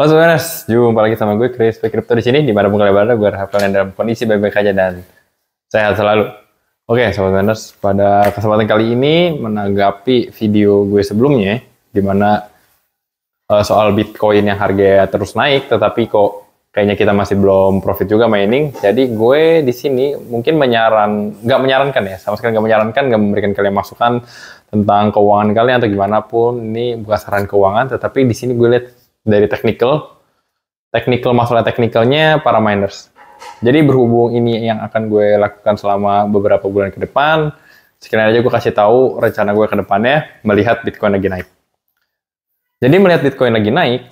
Halo semuanya, jumpa lagi sama gue Chris P. Crypto di sini di mana pun kalian berada, gue harap kalian dalam kondisi baik-baik aja dan sehat selalu. Oke, sobat Wenders, pada kesempatan kali ini menanggapi video gue sebelumnya di mana uh, soal Bitcoin yang harganya terus naik tetapi kok kayaknya kita masih belum profit juga mining. Jadi gue di sini mungkin menyaran nggak menyarankan ya, sama sekali nggak menyarankan, nggak memberikan kalian masukan tentang keuangan kalian atau gimana pun. Ini bukan saran keuangan, tetapi di sini gue lihat dari technical technical masalah technicalnya para miners jadi berhubung ini yang akan gue lakukan selama beberapa bulan ke depan sekiranya aja gue kasih tahu rencana gue ke depannya melihat Bitcoin lagi naik jadi melihat Bitcoin lagi naik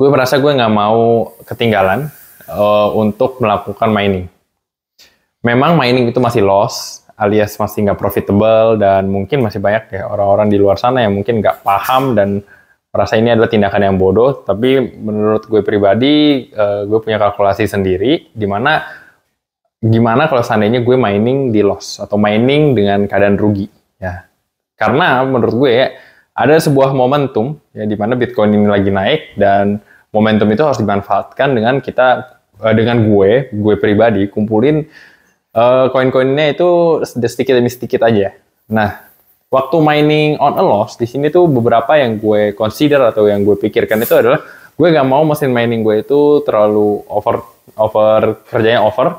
gue merasa gue nggak mau ketinggalan uh, untuk melakukan mining memang mining itu masih loss alias masih nggak profitable dan mungkin masih banyak ya orang-orang di luar sana yang mungkin nggak paham dan merasa ini adalah tindakan yang bodoh, tapi menurut gue pribadi, uh, gue punya kalkulasi sendiri, di mana gimana kalau seandainya gue mining di loss atau mining dengan keadaan rugi, ya. Karena menurut gue ya, ada sebuah momentum ya di mana Bitcoin ini lagi naik dan momentum itu harus dimanfaatkan dengan kita eh, dengan gue, gue pribadi kumpulin eh, koin-koinnya itu sedikit demi sedikit aja. Nah, waktu mining on a loss di sini tuh beberapa yang gue consider atau yang gue pikirkan itu adalah gue gak mau mesin mining gue itu terlalu over over kerjanya over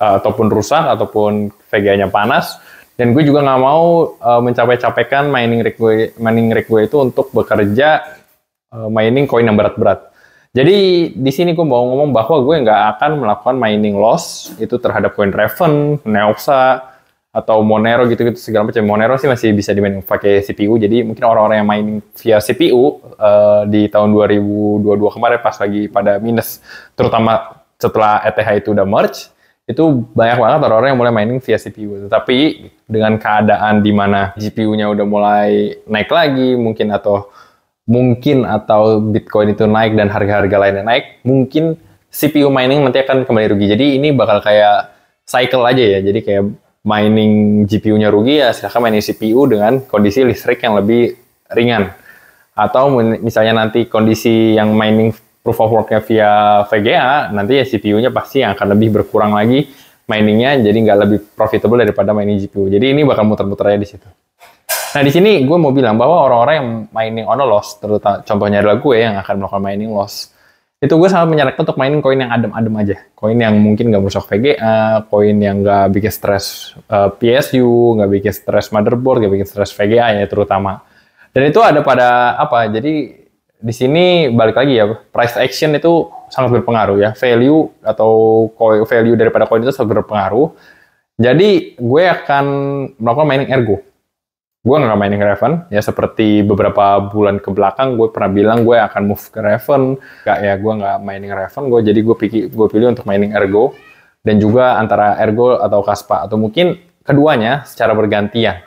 uh, ataupun rusak ataupun VGA-nya panas dan gue juga gak mau uh, eh, mencapai capekan mining rig gue mining rig gue itu untuk bekerja uh, mining koin yang berat-berat. Jadi di sini gue mau ngomong bahwa gue nggak akan melakukan mining loss itu terhadap koin Raven, Neoxa, atau Monero gitu-gitu segala macam. Monero sih masih bisa dimainin pakai CPU. Jadi mungkin orang-orang yang main via CPU uh, eh, di tahun 2022 kemarin pas lagi pada minus, terutama setelah ETH itu udah merge, itu banyak banget orang-orang yang mulai mainin via CPU. Tapi dengan keadaan di mana GPU-nya udah mulai naik lagi, mungkin atau mungkin atau Bitcoin itu naik dan harga-harga lainnya naik, mungkin CPU mining nanti akan kembali rugi. Jadi ini bakal kayak cycle aja ya. Jadi kayak mining GPU-nya rugi ya silahkan mining CPU dengan kondisi listrik yang lebih ringan. Atau misalnya nanti kondisi yang mining proof of work-nya via VGA, nanti ya CPU-nya pasti yang akan lebih berkurang lagi miningnya, jadi nggak lebih profitable daripada mining GPU. Jadi ini bakal muter-muter aja di situ. Nah di sini gue mau bilang bahwa orang-orang yang mining on a loss, terutama contohnya adalah gue yang akan melakukan mining loss, itu gue sangat menyarankan untuk mainin koin yang adem-adem aja. Koin yang mungkin nggak merusak VGA, koin yang nggak bikin stres uh, eh, PSU, nggak bikin stres motherboard, nggak bikin stres VGA ya terutama. Dan itu ada pada apa? Jadi di sini balik lagi ya, price action itu sangat berpengaruh ya. Value atau koin, value daripada koin itu sangat berpengaruh. Jadi gue akan melakukan mining ergo gue nggak mainin Raven ya seperti beberapa bulan ke belakang gue pernah bilang gue akan move ke Raven gak ya gue nggak mainin Raven gue jadi gue pikir gue pilih untuk mainin Ergo dan juga antara Ergo atau Kaspa atau mungkin keduanya secara bergantian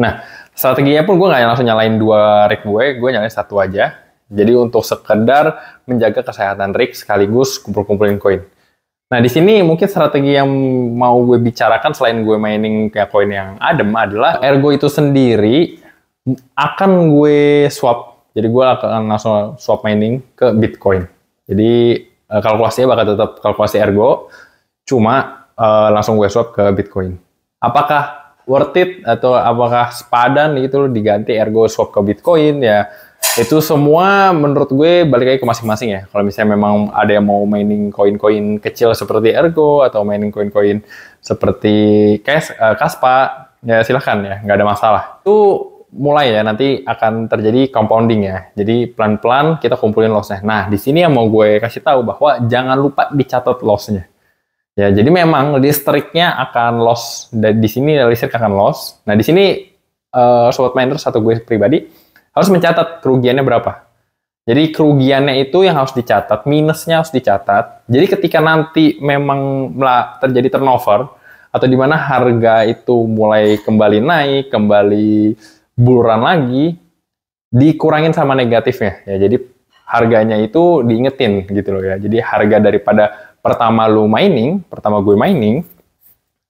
nah strateginya pun gue nggak langsung nyalain dua rig gue gue nyalain satu aja jadi untuk sekedar menjaga kesehatan rig sekaligus kumpul-kumpulin koin Nah, di sini mungkin strategi yang mau gue bicarakan selain gue mining kayak koin yang adem adalah ergo itu sendiri akan gue swap. Jadi gue akan langsung swap mining ke Bitcoin. Jadi eh, kalkulasinya bakal tetap kalkulasi ergo, cuma uh, langsung gue swap ke Bitcoin. Apakah worth it atau apakah sepadan gitu diganti ergo swap ke Bitcoin ya itu semua menurut gue balik lagi ke masing-masing ya. Kalau misalnya memang ada yang mau mining koin-koin kecil seperti Ergo atau mining koin-koin seperti Kas, uh, eh, Kaspa, ya silahkan ya, nggak ada masalah. Itu mulai ya nanti akan terjadi compounding ya. Jadi pelan-pelan kita kumpulin lossnya. Nah di sini yang mau gue kasih tahu bahwa jangan lupa dicatat lossnya. Ya jadi memang listriknya akan loss. Di sini listrik akan loss. Nah di sini uh, sobat miner satu gue pribadi harus mencatat kerugiannya berapa. Jadi kerugiannya itu yang harus dicatat, minusnya harus dicatat. Jadi ketika nanti memang terjadi turnover atau di mana harga itu mulai kembali naik, kembali buluran lagi, dikurangin sama negatifnya. Ya jadi harganya itu diingetin gitu loh ya. Jadi harga daripada pertama lu mining, pertama gue mining,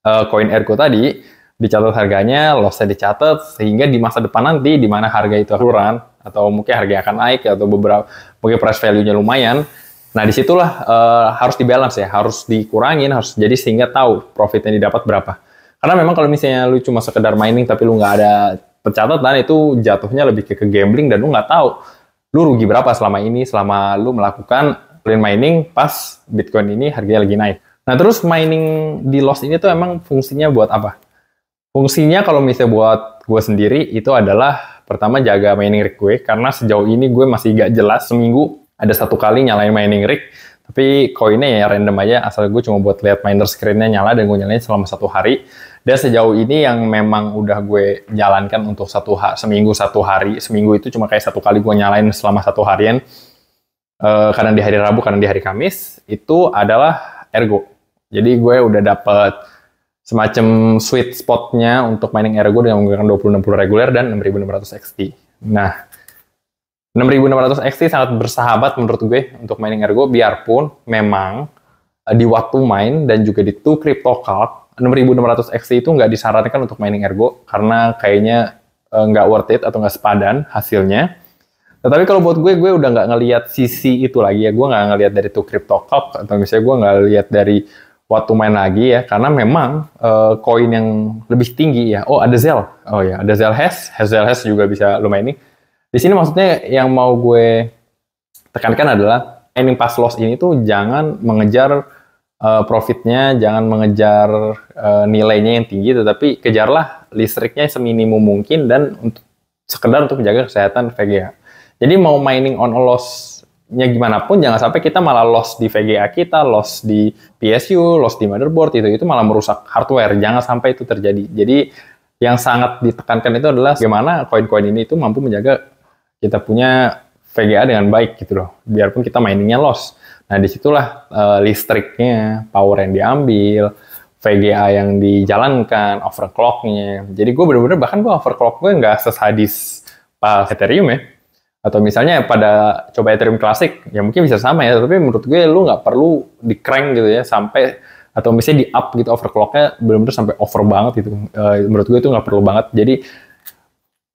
eh, koin uh, ergo tadi dicatat harganya, lossnya dicatat, sehingga di masa depan nanti di mana harga itu turun atau mungkin harga akan naik atau beberapa mungkin price value-nya lumayan. Nah disitulah uh, harus dibalance ya, harus dikurangin, harus jadi sehingga tahu profit yang didapat berapa. Karena memang kalau misalnya lu cuma sekedar mining tapi lu nggak ada pencatatan itu jatuhnya lebih ke, ke gambling dan lu nggak tahu lu rugi berapa selama ini selama lu melakukan clean mining pas Bitcoin ini harganya lagi naik. Nah terus mining di loss ini tuh emang fungsinya buat apa? Fungsinya kalau misalnya buat gue sendiri itu adalah pertama jaga mining rig gue karena sejauh ini gue masih gak jelas seminggu ada satu kali nyalain mining rig tapi koinnya ya random aja asal gue cuma buat lihat miner screennya nyala dan gue nyalain selama satu hari dan sejauh ini yang memang udah gue jalankan untuk satu ha seminggu satu hari seminggu itu cuma kayak satu kali gue nyalain selama satu harian eh, karena kadang di hari Rabu karena di hari Kamis itu adalah ergo jadi gue udah dapet semacam sweet spotnya untuk mining ergo dengan menggunakan 2060 reguler dan 6600 XT. Nah, 6600 XT sangat bersahabat menurut gue untuk mining ergo biarpun memang eh, di waktu main dan juga di two crypto calc 6600 XT itu nggak disarankan untuk mining ergo karena kayaknya eh, nggak worth it atau nggak sepadan hasilnya. Tetapi kalau buat gue, gue udah nggak ngelihat sisi itu lagi ya. Gue nggak ngelihat dari two crypto cup atau misalnya gue nggak lihat dari waktu main lagi ya karena memang eh, koin uh, yang lebih tinggi ya oh ada Zel oh ya ada Zel Hess Zel Hess juga bisa lumayan ini. di sini maksudnya yang mau gue tekankan adalah ending pass loss ini tuh jangan mengejar uh, profitnya jangan mengejar uh, nilainya yang tinggi tetapi kejarlah listriknya seminimum mungkin dan untuk sekedar untuk menjaga kesehatan VGA jadi mau mining on a loss ya gimana pun jangan sampai kita malah loss di VGA kita, loss di PSU, loss di motherboard itu itu malah merusak hardware. Jangan sampai itu terjadi. Jadi yang sangat ditekankan itu adalah gimana koin-koin ini itu mampu menjaga kita punya VGA dengan baik gitu loh. Biarpun kita miningnya loss. Nah disitulah e, listriknya, power yang diambil, VGA yang dijalankan, overclocknya. Jadi gue bener-bener bahkan gue overclock gue nggak sesadis pas Ethereum ya atau misalnya pada coba Ethereum klasik ya mungkin bisa sama ya tapi menurut gue lu nggak perlu di crank gitu ya sampai atau misalnya di up gitu overclocknya belum tentu sampai over banget gitu uh, menurut gue itu nggak perlu banget jadi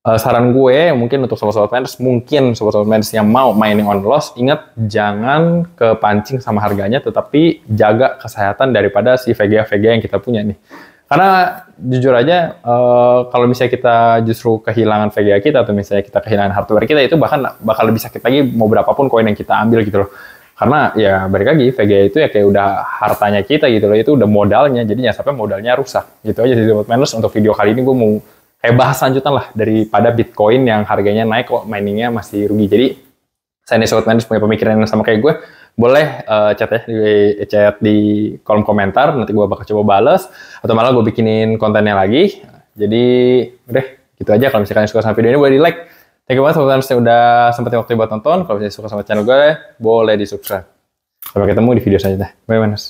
uh, saran gue mungkin untuk sobat-sobat miners mungkin sobat-sobat miners yang mau mining on loss ingat jangan kepancing sama harganya tetapi jaga kesehatan daripada si VGA VGA yang kita punya nih karena jujur aja uh, kalau misalnya kita justru kehilangan VGA kita atau misalnya kita kehilangan hardware kita itu bahkan bakal lebih sakit lagi mau berapapun koin yang kita ambil gitu loh. Karena ya balik lagi VGA itu ya kayak udah hartanya kita gitu loh, itu udah modalnya. jadinya sampai modalnya rusak. Gitu aja sih buat manus untuk video kali ini gue mau kayak bahas lanjutan lah daripada Bitcoin yang harganya naik kok miningnya masih rugi. Jadi saya nih Sobat punya pemikiran yang sama kayak gue, boleh uh, chat ya di chat di kolom komentar nanti gue bakal coba bales atau malah gue bikinin kontennya lagi jadi udah gitu aja kalau misalkan suka sama video ini boleh di like thank you banget teman-teman sudah udah sempetin waktu buat nonton kalau misalnya suka sama channel gue boleh di subscribe sampai ketemu di video selanjutnya bye manas